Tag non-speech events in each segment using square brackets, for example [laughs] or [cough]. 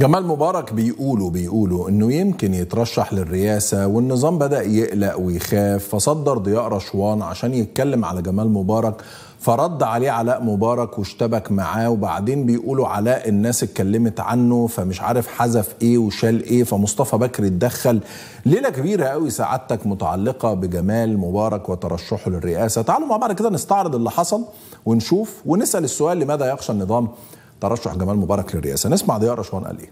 جمال مبارك بيقولوا بيقولوا انه يمكن يترشح للرئاسه والنظام بدا يقلق ويخاف فصدر ضياء رشوان عشان يتكلم على جمال مبارك فرد عليه علاء مبارك واشتبك معاه وبعدين بيقولوا علاء الناس اتكلمت عنه فمش عارف حذف ايه وشال ايه فمصطفى بكر اتدخل ليله كبيره قوي سعادتك متعلقه بجمال مبارك وترشحه للرئاسه تعالوا مع بعض كده نستعرض اللي حصل ونشوف ونسال السؤال لماذا يخشى النظام ترشح جمال مبارك للرئاسه نسمع ضياء رشوان قال ايه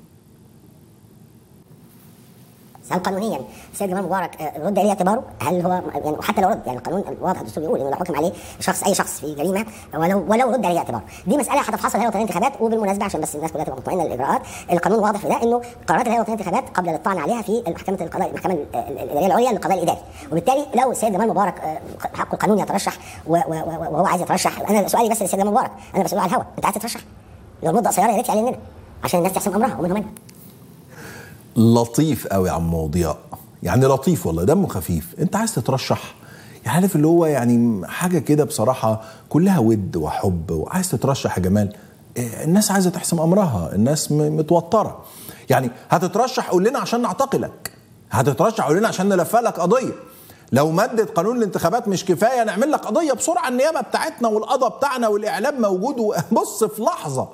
هل قانونيا السيد جمال مبارك آه، رد عليه اعتباره؟ هل هو يعني وحتى لو رد يعني القانون واضح الدستور بيقول انه لو حكم عليه شخص اي شخص في جريمه ولو ولو رد عليه اعتباره، دي مساله هتتحصل هيئه الانتخابات وبالمناسبه عشان بس الناس كلها تبقى مطمئنه للاجراءات، القانون واضح في ده انه قرارات الهيئه الانتخابات قبل الطعن عليها في محكمه القضاء المحكمه الاداريه العليا للقضاء الاداري، وبالتالي لو السيد جمال مبارك آه، حقه القانوني يترشح وهو عايز يترشح انا سؤالي بس للسيد جمال مبارك انا بساله على الهواء انت عايز تترشح؟ لو نوضع سياره يا ريت يعلن لنا عشان الناس تحسم امرها ومنهم انا لطيف قوي يا عم وضياء يعني لطيف والله دمه خفيف انت عايز تترشح يعني عارف اللي هو يعني حاجه كده بصراحه كلها ود وحب وعايز تترشح يا جمال إيه، الناس عايزه تحسم امرها الناس متوتره يعني هتترشح قول لنا عشان نعتقلك هتترشح قول لنا عشان نلفق لك قضيه لو مادة قانون الانتخابات مش كفاية نعمل لك قضية بسرعة النيابة بتاعتنا والقضاء بتاعنا والإعلام موجود [laughs] بص في لحظة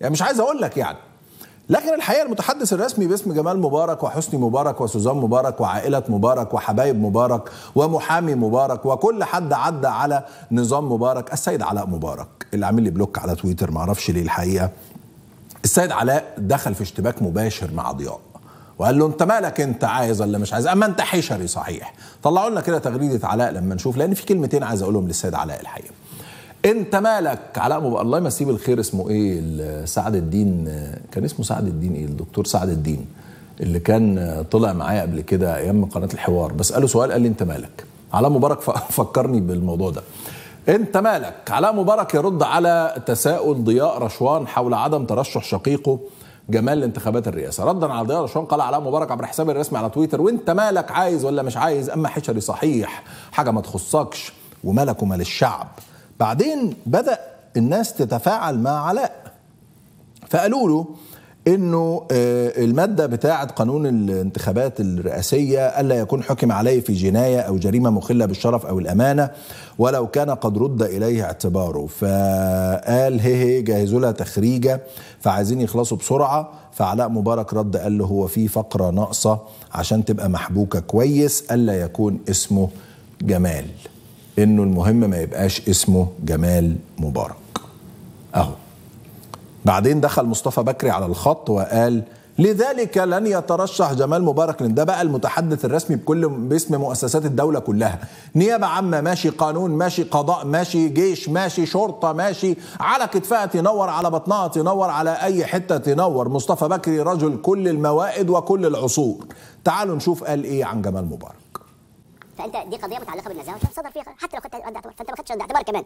يعني مش عايز اقول لك يعني لكن الحقيقه المتحدث الرسمي باسم جمال مبارك وحسني مبارك وسوزان مبارك وعائله مبارك وحبايب مبارك ومحامي مبارك وكل حد عدى على نظام مبارك السيد علاء مبارك اللي عامل لي بلوك على تويتر معرفش ليه الحقيقه السيد علاء دخل في اشتباك مباشر مع ضياء وقال له انت مالك انت عايز ولا مش عايز اما انت حشري صحيح طلعوا لنا كده تغريده علاء لما نشوف لان في كلمتين عايز اقولهم للسيد علاء الحقيقه انت مالك علاء مب... الله يمسيه بالخير اسمه ايه سعد الدين كان اسمه سعد الدين ايه الدكتور سعد الدين اللي كان طلع معايا قبل كده ايام قناه الحوار بساله سؤال قال لي انت مالك علاء مبارك [laughs] فكرني بالموضوع ده انت مالك علاء مبارك يرد على تساؤل ضياء رشوان حول عدم ترشح شقيقه جمال لانتخابات الرئاسه ردا على ضياء رشوان قال علاء مبارك عبر حسابه الرسمي على تويتر وانت مالك عايز ولا مش عايز اما حشري صحيح حاجه ما تخصكش ومالك ومال الشعب بعدين بدأ الناس تتفاعل مع علاء فقالوا له انه آه، الماده بتاعه قانون الانتخابات الرئاسيه الا يكون حكم عليه في جنايه او جريمه مخله بالشرف او الامانه ولو كان قد رد اليه اعتباره فقال هي هي جهزوا لها تخريجه فعايزين يخلصوا بسرعه فعلاء مبارك رد قال له هو في فقره ناقصه عشان تبقى محبوكه كويس الا يكون اسمه جمال انه المهم ما يبقاش اسمه جمال مبارك اهو بعدين دخل مصطفى بكري على الخط وقال لذلك لن يترشح جمال مبارك لان ده بقى المتحدث الرسمي بكل باسم مؤسسات الدوله كلها نيابه عامه ماشي قانون ماشي قضاء ماشي جيش ماشي شرطه ماشي على كتفها تنور على بطنها تنور على اي حته تنور مصطفى بكري رجل كل الموائد وكل العصور تعالوا نشوف قال ايه عن جمال مبارك فانت دي قضيه متعلقه بالنزاهه صدر فيها حتى لو خدت رد اعتبار فانت ما خدتش رد اعتبار كمان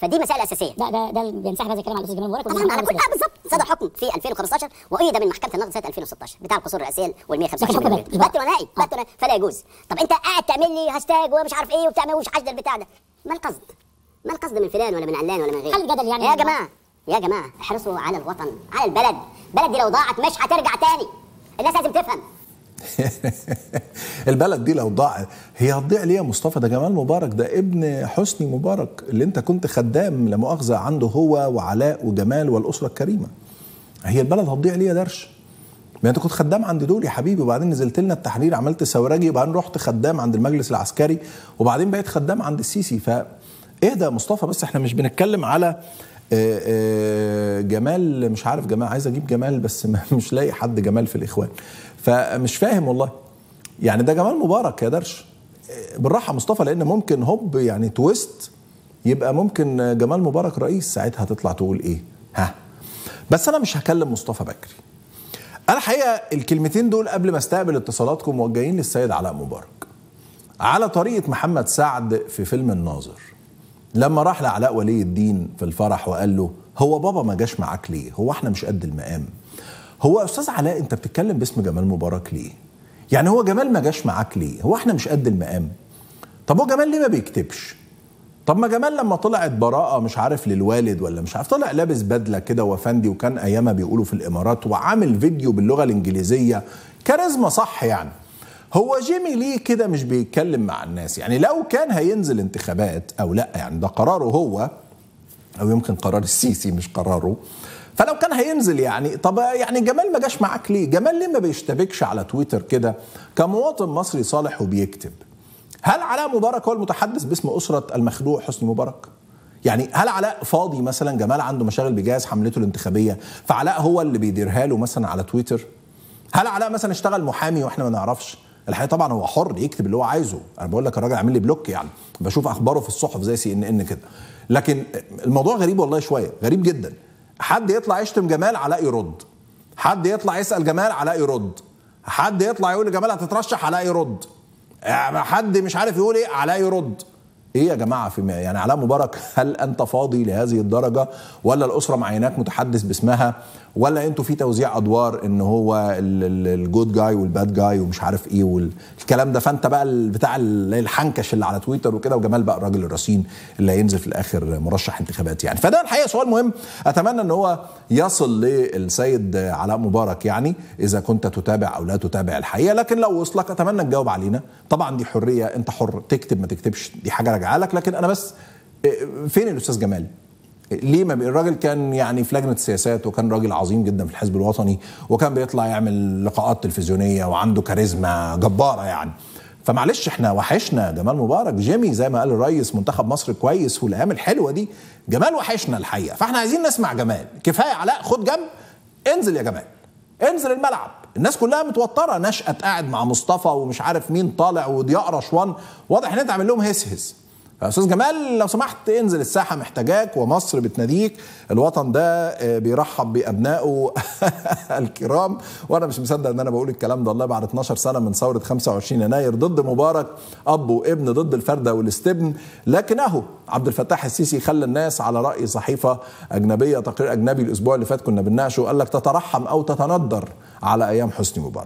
فدي مسائل اساسيه ده ده ده بينسحب هذا الكلام على الاستاذ جمال مبارك طبعا على كل اه بالظبط صدر حكم في 2015 وايد من محكمه النقد سنه 2016 بتاع القصور الرئاسيه وال 125 بطل بات نهائي بات فلا يجوز طب انت قاعد تعمل لي هاشتاج ومش عارف ايه وبتعمل ومش عاجل البتاع ده ما القصد ما القصد من فلان ولا من علان ولا من غيره حل جدل يعني يا جماعه يا جماعه احرصوا على الوطن على البلد بلدي لو ضاعت مش هترجع تاني الناس لازم تفهم [laughs] البلد دي لو ضاعت هي هتضيع ليه يا مصطفى ده جمال مبارك ده ابن حسني مبارك اللي انت كنت خدام لا مؤاخذه عنده هو وعلاء وجمال والاسره الكريمه هي البلد هتضيع ليه يا درش ما انت كنت خدام عند دول يا حبيبي وبعدين نزلت لنا التحرير عملت سوراجي وبعدين رحت خدام عند المجلس العسكري وبعدين بقيت خدام عند السيسي ف ايه ده مصطفى بس احنا مش بنتكلم على آه، آه، جمال مش عارف جمال عايز اجيب جمال بس [laughs] مش لاقي حد جمال في الاخوان فمش فاهم والله يعني ده جمال مبارك يا درش بالراحه مصطفى لان ممكن هوب يعني تويست يبقى ممكن جمال مبارك رئيس ساعتها تطلع تقول ايه ها بس انا مش هكلم مصطفى بكري انا الحقيقه الكلمتين دول قبل ما استقبل اتصالاتكم موجهين للسيد علاء مبارك على طريقه محمد سعد في فيلم الناظر لما راح لعلاء ولي الدين في الفرح وقال له هو بابا ما جاش معاك ليه هو احنا مش قد المقام هو استاذ علاء انت بتتكلم باسم جمال مبارك ليه؟ يعني هو جمال ما جاش معاك ليه؟ هو احنا مش قد المقام؟ طب هو جمال ليه ما بيكتبش؟ طب ما جمال لما طلعت براءة مش عارف للوالد ولا مش عارف طلع لابس بدلة كده وفندي وكان أيامها بيقولوا في الإمارات وعامل فيديو باللغة الإنجليزية كاريزما صح يعني هو جيمي ليه كده مش بيتكلم مع الناس يعني لو كان هينزل انتخابات أو لا يعني ده قراره هو أو يمكن قرار السيسي مش قراره فلو كان هينزل يعني طب يعني جمال ما جاش معاك ليه جمال ليه ما بيشتبكش على تويتر كده كمواطن مصري صالح وبيكتب هل علاء مبارك هو المتحدث باسم أسرة المخلوع حسني مبارك؟ يعني هل علاء فاضي مثلا جمال عنده مشاغل بجهاز حملته الانتخابية فعلاء هو اللي بيديرها له مثلا على تويتر؟ هل علاء مثلا اشتغل محامي واحنا ما نعرفش؟ الحقيقه طبعا هو حر يكتب اللي هو عايزه انا بقول لك الراجل عامل لي بلوك يعني بشوف اخباره في الصحف زي سي ان ان كده لكن الموضوع غريب والله شويه غريب جدا حد يطلع يشتم جمال علاء يرد حد يطلع يسال جمال علاء يرد حد يطلع يقول لجمال هتترشح علاء يرد حد مش عارف يقول ايه علاء يرد ايه يا جماعه في يعني علاء مبارك هل انت فاضي لهذه الدرجه ولا الاسره معيناك متحدث باسمها ولا انتوا في توزيع ادوار ان هو الجود جاي والباد جاي ومش عارف ايه والكلام ده فانت بقى بتاع الحنكش اللي على تويتر وكده وجمال بقى الراجل الرصين اللي هينزل في الاخر مرشح انتخابات يعني فده الحقيقه سؤال مهم اتمنى ان هو يصل للسيد علاء مبارك يعني اذا كنت تتابع او لا تتابع الحقيقه لكن لو وصلك اتمنى تجاوب علينا طبعا دي حريه انت حر تكتب ما تكتبش دي حاجه هرجع لك لكن انا بس آه، فين الاستاذ جمال؟ ليه ما الراجل كان يعني في لجنه السياسات وكان راجل عظيم جدا في الحزب الوطني وكان بيطلع يعمل لقاءات تلفزيونيه وعنده كاريزما جباره يعني فمعلش احنا وحشنا جمال مبارك جيمي زي ما قال الرئيس منتخب مصر كويس والايام الحلوه دي جمال وحشنا الحقيقه فاحنا عايزين نسمع جمال كفايه علاء خد جنب انزل يا جمال انزل الملعب الناس كلها متوتره نشأت قاعد مع مصطفى ومش عارف مين طالع وضياء رشوان واضح ان انت عامل لهم هس هس يا آه، استاذ جمال لو سمحت انزل الساحه محتاجاك ومصر بتناديك الوطن ده آه، بيرحب بابنائه [laughs] الكرام وانا مش مصدق ان انا بقول الكلام ده الله بعد 12 سنه من ثوره 25 يناير ضد مبارك اب وابن ضد الفرده والاستبن لكنه عبد الفتاح السيسي خلى الناس على راي صحيفه اجنبيه تقرير اجنبي الاسبوع اللي فات كنا بنناقشه قال لك تترحم او تتندر على ايام حسني مبارك